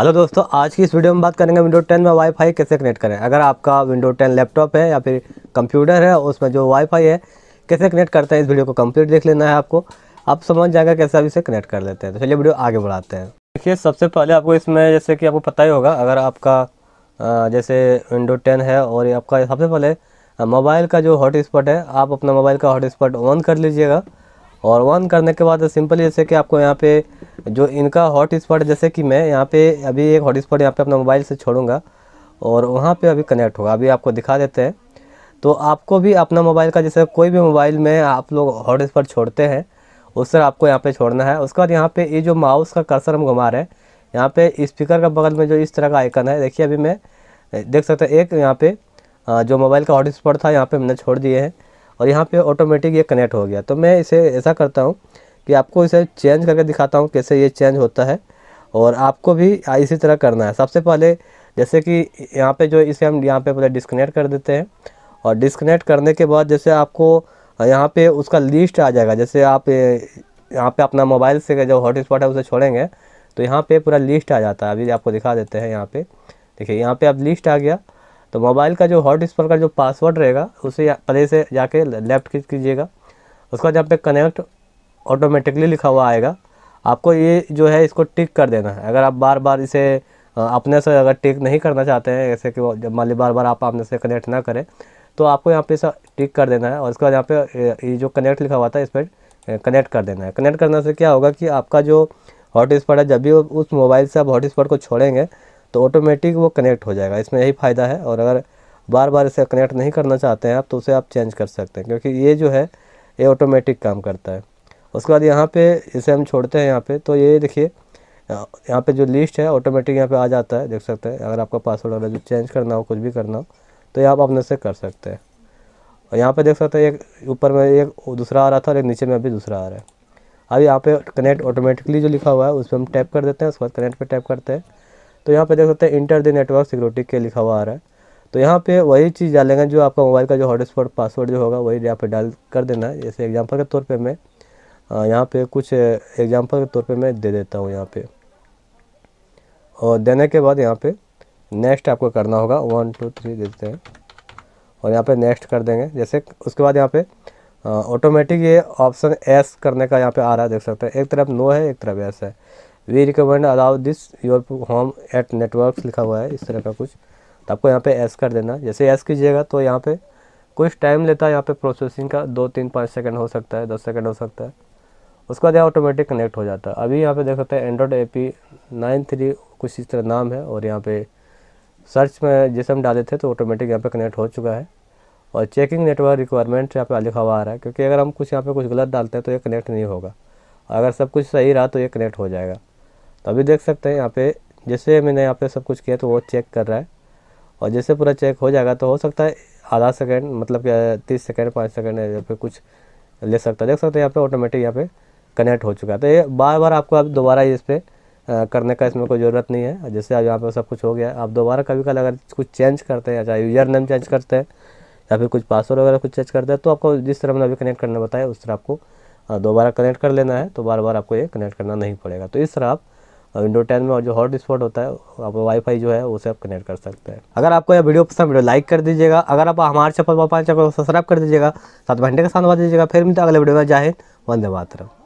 hello दोस्तों आज की इस वीडियो में बात करेंगे विंडो 10 में वाईफाई कैसे कनेक्ट करें अगर आपका विंडो 10 लैपटॉप है या फिर कंप्यूटर है उसमें जो वाईफाई है कैसे कनेक्ट करते हैं इस वीडियो को कंप्लीट देख लेना है आपको आप समझ जाएगा कैसे आप इसे कनेक्ट कर लेते हैं तो चलिए वीडियो आगे बढ़ाते हैं देखिए सबसे पहले आपको इसमें जैसे कि आपको पता ही होगा अगर आपका जैसे विंडो टेन है और आपका सबसे पहले मोबाइल का जो हॉट है आप अपना मोबाइल का हॉट ऑन कर लीजिएगा और ऑन करने के बाद सिंपली जैसे कि आपको यहाँ पे जो इनका हॉट स्पॉट जैसे कि मैं यहाँ पे अभी एक हॉट स्पॉट यहाँ पर अपना मोबाइल से छोड़ूंगा और वहाँ पे अभी कनेक्ट होगा अभी आपको दिखा देते हैं तो आपको भी अपना मोबाइल का जैसे कोई भी मोबाइल में आप लोग हॉट स्पॉट छोड़ते हैं उस तरह आपको यहाँ पर छोड़ना है उसके बाद यहाँ पर ये जो माउस का कर्सर हम घुमा रहे हैं यहाँ पर स्पीकर का बगल में जो इस तरह का आइकन है देखिए अभी मैं देख सकते एक यहाँ पर जो मोबाइल का हॉट स्पॉट था यहाँ पर हमने छोड़ दिए हैं और यहाँ पे ऑटोमेटिक ये कनेक्ट हो गया तो मैं इसे ऐसा करता हूँ कि आपको इसे चेंज करके दिखाता हूँ कैसे ये चेंज होता है और आपको भी इसी तरह करना है सबसे पहले जैसे कि यहाँ पे जो इसे हम यहाँ पे पहले डिस्कनेक्ट कर देते हैं और डिस्कनेक्ट करने के बाद जैसे आपको यहाँ पे उसका लिस्ट आ जाएगा जैसे आप यहाँ पे अपना मोबाइल से जो हॉटस्पॉट है उसे छोड़ेंगे तो यहाँ पे पूरा लिस्ट आ जाता है अभी आपको दिखा देते हैं यहाँ पे देखिए यहाँ पे अब लिस्ट आ गया तो मोबाइल का जो हॉट स्पॉट का जो पासवर्ड रहेगा उसे पहले से जाके लेफ्ट क्लिक कीजिएगा उसका जहाँ पे कनेक्ट ऑटोमेटिकली लिखा हुआ आएगा आपको ये जो है इसको टिक कर देना है अगर आप बार बार इसे अपने से अगर टिक नहीं करना चाहते हैं जैसे कि जब मान ली बार बार आप अपने से कनेक्ट ना करें तो आपको यहाँ पे सब टिक कर देना है और उसके बाद यहाँ पे ये जो कनेक्ट लिखा हुआ था इस पर कनेक्ट कर देना है कनेक्ट करने से क्या होगा कि आपका जो हॉट स्पॉट है जब भी उस मोबाइल से आप हॉट स्पॉट को छोड़ेंगे तो ऑटोमेटिक वो कनेक्ट हो जाएगा इसमें यही फ़ायदा है और अगर बार बार इसे कनेक्ट नहीं करना चाहते हैं आप तो उसे आप चेंज कर सकते हैं क्योंकि ये जो है ये ऑटोमेटिक काम करता है उसके बाद यहाँ पे इसे हम छोड़ते हैं यहाँ पे तो ये देखिए यहाँ पे जो लिस्ट है ऑटोमेटिक यहाँ पे आ जाता है देख सकते हैं अगर आपका पासवर्ड वगैरह जो चेंज करना हो कुछ भी करना हो तो ये आप अपने से कर सकते हैं और यहाँ पे देख सकते हैं एक ऊपर में एक दूसरा आ रहा था और एक नीचे में अभी दूसरा आ रहा है अब यहाँ पर कनेक्ट ऑटोमेटिकली जो लिखा हुआ है उस पर हम टैप कर देते हैं उसके बाद कनेक्ट पर टैप करते हैं तो यहाँ पे देख सकते हैं इंटर द नेटवर्क सिक्योरिटी के लिखा हुआ आ रहा है तो यहाँ पे वही चीज़ डालेंगे जो आपका मोबाइल का जो हॉटस्पॉट पासवर्ड जो होगा वही यहाँ पे डाल कर देना है जैसे एग्जांपल के तौर पे मैं यहाँ पे कुछ एग्जांपल के तौर पे मैं दे देता हूँ यहाँ पे और देने के बाद यहाँ पे नेक्स्ट आपको करना होगा वन टू थ्री देते हैं और यहाँ पर नेक्स्ट कर देंगे जैसे उसके बाद यहाँ पे ऑटोमेटिक ये ऑप्शन एस करने का यहाँ पे आ रहा है देख सकते हैं एक तरफ नो है एक तरफ एस है we recommend allow this your home at network लिखा हुआ है इस तरह का कुछ तो आपको यहाँ पे एस कर देना जैसे एस कीजिएगा तो यहाँ पे कुछ टाइम लेता है यहाँ पे प्रोसेसिंग का दो तीन पाँच सेकंड हो सकता है दस सेकंड हो सकता है उसके बाद यहाँ ऑटोमेटिक कनेक्ट हो जाता है अभी यहाँ पे देख सकते हैं Android A P nine three कुछ इस तरह नाम है और यहाँ पे सर्च में जैसे हम डाले थे तो ऑटोमेटिक यहाँ पे कनेक्ट हो चुका है और चेकिंग नेटवर्क रिक्वायरमेंट यहाँ पे लिखा हुआ आ रहा है क्योंकि अगर हम कुछ यहाँ पे कुछ गलत डालते हैं तो ये कनेक्ट नहीं होगा अगर सब कुछ सही रहा तो ये कनेक्ट हो जाएगा तो अभी देख सकते हैं यहाँ पे जैसे मैंने यहाँ पे सब कुछ किया तो वो चेक कर रहा है और जैसे पूरा चेक हो जाएगा तो हो सकता है आधा सेकेंड मतलब तीस सेकेंड पाँच सेकेंड या फिर कुछ ले सकता है देख सकते हैं यहाँ पे ऑटोमेटिक यहाँ पे कनेक्ट हो चुका है तो ये बार बार आपको अब दोबारा इस पर करने का इसमें कोई ज़रूरत नहीं है जैसे अब यहाँ पर सब कुछ हो गया आप दोबारा कभी कल अगर कुछ चेंज करते हैं चाहे यूजर नेम चेंज करते हैं या फिर कुछ पासवर्ड वगैरह कुछ चेंज करते हैं तो आपको जिस तरह मैंने अभी कनेक्ट करना बताया उस तरह आपको दोबारा कनेक्ट कर लेना है तो बार बार आपको ये कनेक्ट करना नहीं पड़ेगा तो इस तरह आप विंडो टेन में और जो हॉट स्पॉट होता है आप वाईफाई जो है उसे आप कनेक्ट कर सकते हैं अगर आपको यह वीडियो पसंद वीडियो लाइक कर दीजिएगा अगर आप हमारे चैनल पर चैनल को सब्सक्राइब कर दीजिएगा सात घंटे के साथ बात दीजिएगा फिर मिलते अगले वीडियो में जाहिर वंदे मातरम